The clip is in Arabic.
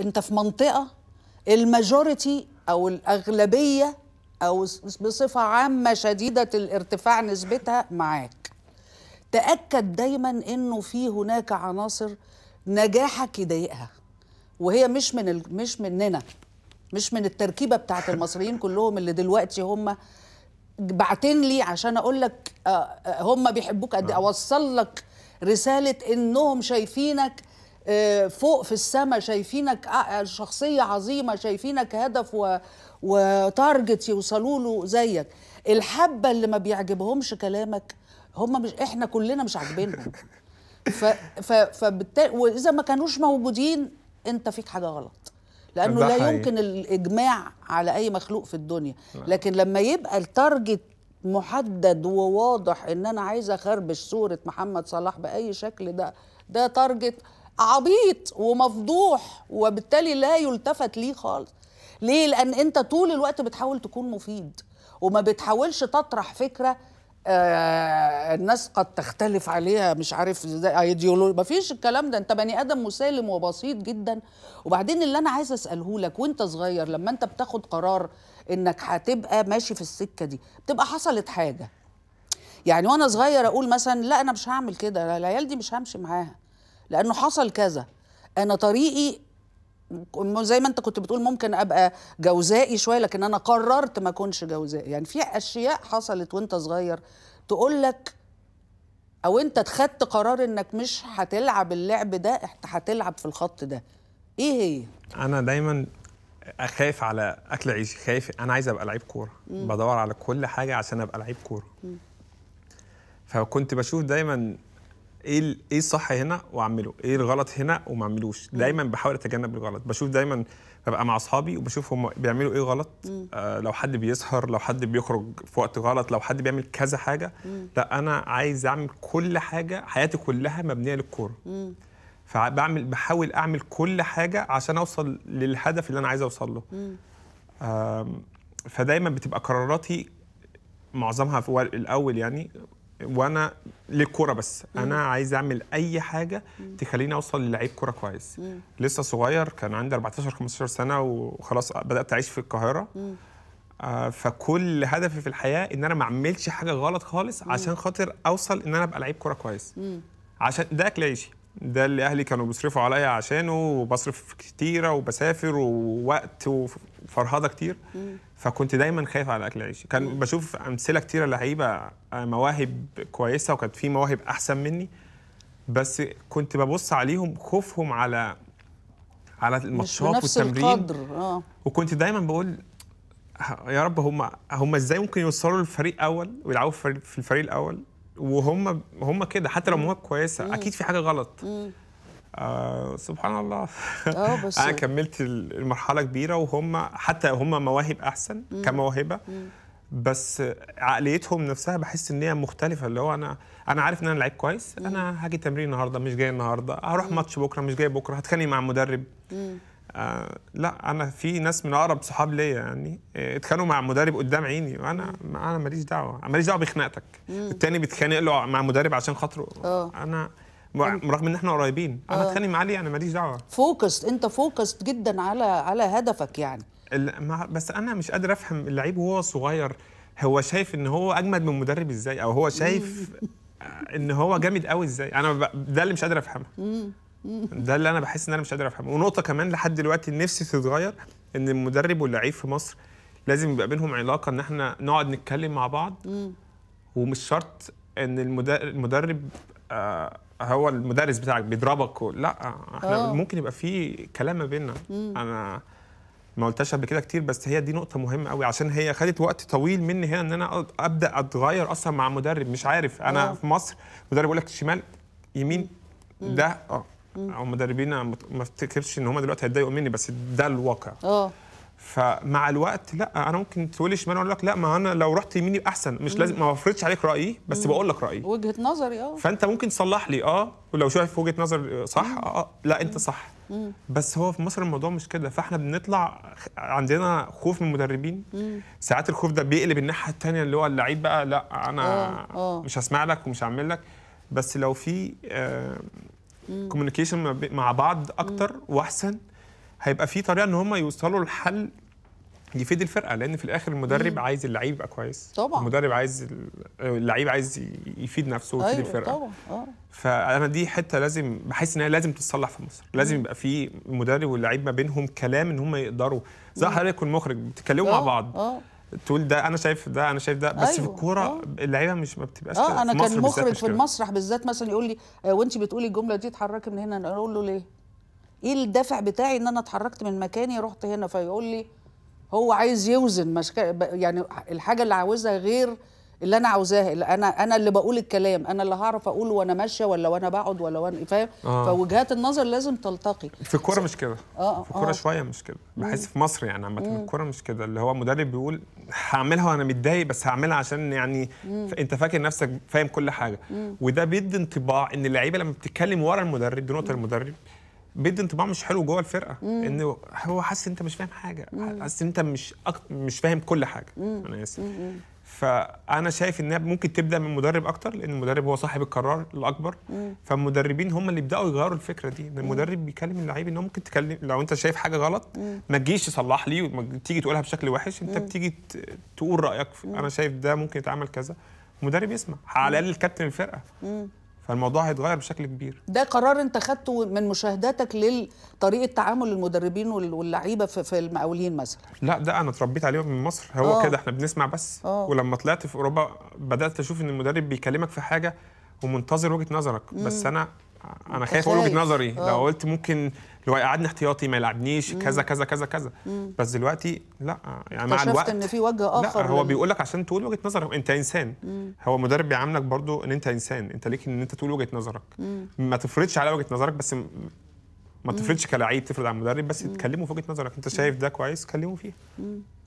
انت في منطقه الماجوريتي او الاغلبيه او بصفه عامه شديده الارتفاع نسبتها معاك تاكد دايما انه في هناك عناصر نجاحك يضايقها وهي مش من ال... مش مننا مش من التركيبه بتاعت المصريين كلهم اللي دلوقتي هم بعتين لي عشان اقول لك آه، آه، هم بيحبوك قد إيه. آه. اوصل لك رساله انهم شايفينك آه، فوق في السماء شايفينك آه، شخصية عظيمة شايفينك هدف و... وتارجت يوصلوا له زيك الحبة اللي ما بيعجبهمش كلامك هم مش احنا كلنا مش عاجبينهم ف... ف... فبالتالي واذا ما كانوش موجودين انت فيك حاجة غلط لانه لا يمكن الاجماع على اي مخلوق في الدنيا لكن لما يبقى التارجت محدد وواضح ان انا عايزه اخربش صوره محمد صلاح باي شكل ده ده تارجت عبيط ومفضوح وبالتالي لا يلتفت ليه خالص ليه لان انت طول الوقت بتحاول تكون مفيد وما بتحاولش تطرح فكره آه الناس قد تختلف عليها مش عارف ازاي ايديولوجي مفيش الكلام ده انت بني ادم مسالم وبسيط جدا وبعدين اللي انا عايزه اساله لك وانت صغير لما انت بتاخد قرار انك هتبقى ماشي في السكه دي بتبقى حصلت حاجه يعني وانا صغير اقول مثلا لا انا مش هعمل كده العيال دي مش همشي معاها لانه حصل كذا انا طريقي زي ما انت كنت بتقول ممكن ابقى جوزائي شويه لكن انا قررت ما اكونش جوزائي يعني في اشياء حصلت وانت صغير تقول لك او انت اتخذت قرار انك مش هتلعب اللعب ده هتلعب في الخط ده ايه هي انا دايما خايف على اكل عيشي خايف انا عايز ابقى لعيب كوره بدور على كل حاجه عشان ابقى لعيب كوره فكنت بشوف دايما ايه ايه الصح هنا واعمله ايه الغلط هنا وما اعملوش دايما بحاول اتجنب الغلط بشوف دايما ببقى مع اصحابي وبشوف هم بيعملوا ايه غلط آه لو حد بيسهر لو حد بيخرج في وقت غلط لو حد بيعمل كذا حاجه مم. لا انا عايز اعمل كل حاجه حياتي كلها مبنيه للكوره فبعمل بحاول اعمل كل حاجه عشان اوصل للهدف اللي انا عايز اوصل له آه فدايما بتبقى قراراتي معظمها في الاول يعني وانا للكوره بس مم. انا عايز اعمل اي حاجه مم. تخليني اوصل للعيب كوره كويس مم. لسه صغير كان عندي 14 15 سنه وخلاص بدات اعيش في القاهره آه فكل هدفي في الحياه ان انا ما اعملش حاجه غلط خالص مم. عشان خاطر اوصل ان انا ابقى لعيب كوره كويس مم. عشان ده اكل عيشي ده اللي اهلي كانوا بيصرفوا عليا عشانه وبصرف كتيره وبسافر ووقت وفرهده كتير فكنت دايما خايف على اكل عيشي كان بشوف امثله كتيره لعيبه آه، مواهب كويسه وكانت في مواهب احسن مني بس كنت ببص عليهم خوفهم على على الماتشات والتمرين القدر. آه. وكنت دايما بقول يا رب هم هم ازاي ممكن يوصلوا للفريق اول ويلعبوا في الفريق الاول وهم هم كده حتى لو مواهب كويسه مم. اكيد في حاجه غلط آه سبحان الله اه انا كملت المرحله كبيره وهم حتى هم مواهب احسن مم. كموهبه مم. بس عقليتهم نفسها بحس ان هي مختلفه اللي هو انا انا عارف ان انا لعيب كويس مم. انا هاجي تمرين النهارده مش جاي النهارده هروح ماتش بكره مش جاي بكره هتخانق مع مدرب مم. آه، لا انا في ناس من اقرب صحاب ليا يعني آه، اتخانقوا مع مدرب قدام عيني وانا انا ماليش دعوه ماليش دعوه بخناقتك التاني بيتخانق له مع مدرب عشان خاطره آه. انا رغم ان احنا قريبين انا اتخانق مع علي انا ماليش دعوه فوكست انت فوكست جدا على على هدفك يعني بس انا مش قادر افهم اللعيب وهو صغير هو شايف ان هو اجمد من مدرب ازاي او هو شايف ان هو جامد قوي ازاي انا ده اللي مش قادر افهمه ده اللي انا بحس ان انا مش قادر افهمه ونقطه كمان لحد دلوقتي نفسي تتغير ان المدرب واللعيب في مصر لازم يبقى بينهم علاقه ان احنا نقعد نتكلم مع بعض ومش شرط ان المدرب آه هو المدرس بتاعك بيضربك و... لا احنا أوه. ممكن يبقى في كلام ما بيننا انا ما قلتهاش قبل كده كتير بس هي دي نقطه مهمه قوي عشان هي خدت وقت طويل مني هنا ان انا ابدا اتغير اصلا مع مدرب مش عارف انا أوه. في مصر مدرب يقول لك شمال يمين مم. ده اه او انا ما افتكرش ان هم دلوقتي هيتضايقوا مني بس ده الواقع اه فمع الوقت لا انا ممكن تقولي شمال اقول لك لا ما انا لو رحت يميني احسن مش لازم ما بفرضش عليك رايي بس بقول لك رايي وجهه نظري اه فانت ممكن تصلح لي اه ولو شايف وجهه نظر صح آه،, اه لا انت صح بس هو في مصر الموضوع مش كده فاحنا بنطلع عندنا خوف من المدربين ساعات الخوف ده بيقلب الناحيه الثانيه اللي هو اللعيب بقى لا انا آه، آه. مش هسمع لك ومش هعمل لك بس لو في آه كوميونيكيشن مع بعض اكتر واحسن هيبقى في طريقه ان هم يوصلوا لحل يفيد الفرقه لان في الاخر المدرب مم. عايز اللعيب يبقى كويس طبعا المدرب عايز اللعيب عايز يفيد نفسه ويفيد أيوة الفرقه طبعا اه فانا دي حته لازم بحس ان هي لازم تتصلح في مصر لازم يبقى في مدرب واللعيب ما بينهم كلام ان هم يقدروا زي حضرتك والمخرج بتتكلموا مع آه، بعض أوه. تقول ده انا شايف ده انا شايف ده بس أيوه. في الكوره آه. اللعيبه مش ما بتبقاش اه انا كان مخرج في المسرح بالذات مثلا يقول لي آه، وانت بتقولي الجمله دي اتحركي من هنا اقول له ليه؟ ايه الدافع بتاعي ان انا اتحركت من مكاني رحت هنا فيقول لي هو عايز يوزن مشك... يعني الحاجه اللي عاوزها غير اللي انا عاوزاه اللي انا انا اللي بقول الكلام انا اللي هعرف اقوله وانا ماشيه ولا وانا بقعد ولا وانا فاهم آه. فوجهات النظر لازم تلتقي في الكوره مش كده آه. آه، في الكوره آه. شويه مش كده بحس في مصر يعني عامه الكوره مش كده اللي هو مدرب بيقول هعملها وانا متضايق بس هعملها عشان يعني ف... انت فاكر نفسك فاهم كل حاجه مم. وده بيدي انطباع ان اللعيبه لما بتتكلم ورا المدرب دي نقطه المدرب بيدي انطباع مش حلو جوه الفرقه مم. ان هو حاسس انت مش فاهم حاجه حاسس انت مش أك... مش فاهم كل حاجه مم. انا اسف فانا شايف انها ممكن تبدا من مدرب اكتر لان المدرب هو صاحب القرار الاكبر مم. فالمدربين هم اللي يبداوا يغيروا الفكره دي ان المدرب بيكلم اللعيب ان هو ممكن تكلم لو انت شايف حاجه غلط ما تجيش تصلح لي وتيجي تقولها بشكل وحش انت مم. بتيجي تقول رايك انا شايف ده ممكن يتعمل كذا المدرب يسمع على الاقل الكابتن الفرقه فالموضوع هيتغير بشكل كبير ده قرار انت خدته من مشاهداتك لطريقه تعامل المدربين واللعيبه في المقاولين مثلا لا ده انا اتربيت عليهم من مصر هو أوه. كده احنا بنسمع بس أوه. ولما طلعت في اوروبا بدات اشوف ان المدرب بيكلمك في حاجه ومنتظر وجهه نظرك مم. بس انا انا خايف اقول وجهه نظري لو آه. قلت ممكن لو قعدنا احتياطي ما يلعبنيش كذا كذا كذا كذا بس دلوقتي لا يعني مع الوقت ان في وجه اخر لا هو بيقول لك عشان تقول وجهه نظرك انت انسان مم. هو مدرب بيعاملك برضو ان انت انسان انت ليك ان انت تقول وجهه نظرك مم. ما تفرضش على وجهه نظرك بس ما تفرضش كلاعب تفرض على المدرب بس تكلمه في وجهه نظرك انت شايف ده كويس كلمه فيه مم.